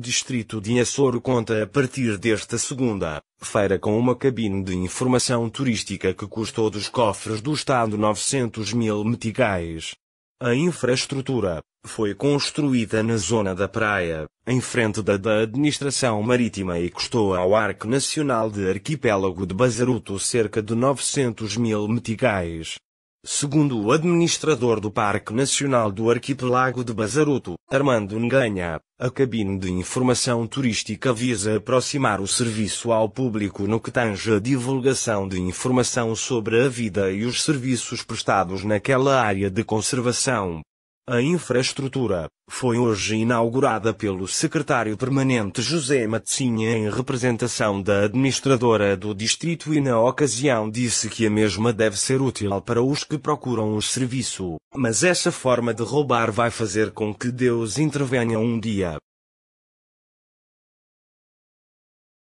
Distrito de Açor conta a partir desta segunda feira com uma cabine de informação turística que custou dos cofres do Estado 900 mil meticais. A infraestrutura foi construída na zona da praia, em frente da da administração marítima e custou ao Arco Nacional de Arquipélago de Bazaruto cerca de 900 mil meticais. Segundo o administrador do Parque Nacional do Arquipelago de Bazaruto, Armando Nganha, a cabine de informação turística visa aproximar o serviço ao público no que tange a divulgação de informação sobre a vida e os serviços prestados naquela área de conservação, a infraestrutura foi hoje inaugurada pelo secretário permanente José Matzinha em representação da administradora do distrito e na ocasião disse que a mesma deve ser útil para os que procuram o serviço, mas essa forma de roubar vai fazer com que Deus intervenha um dia.